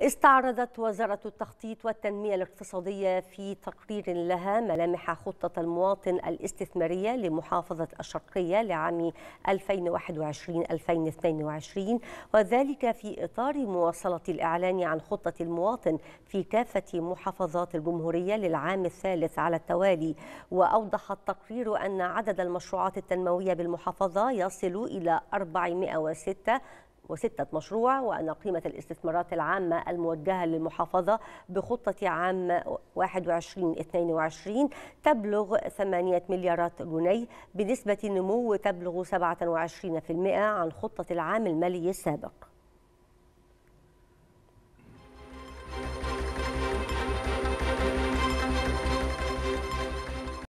استعرضت وزارة التخطيط والتنمية الاقتصادية في تقرير لها ملامح خطة المواطن الاستثمارية لمحافظة الشرقية لعام 2021-2022 وذلك في إطار مواصلة الإعلان عن خطة المواطن في كافة محافظات الجمهورية للعام الثالث على التوالي وأوضح التقرير أن عدد المشروعات التنموية بالمحافظة يصل إلى 406 وستة مشروع وأن قيمة الاستثمارات العامة الموجهة للمحافظة بخطة عام 21-22 تبلغ 8 مليارات جنيه بنسبة نمو تبلغ 27% عن خطة العام المالي السابق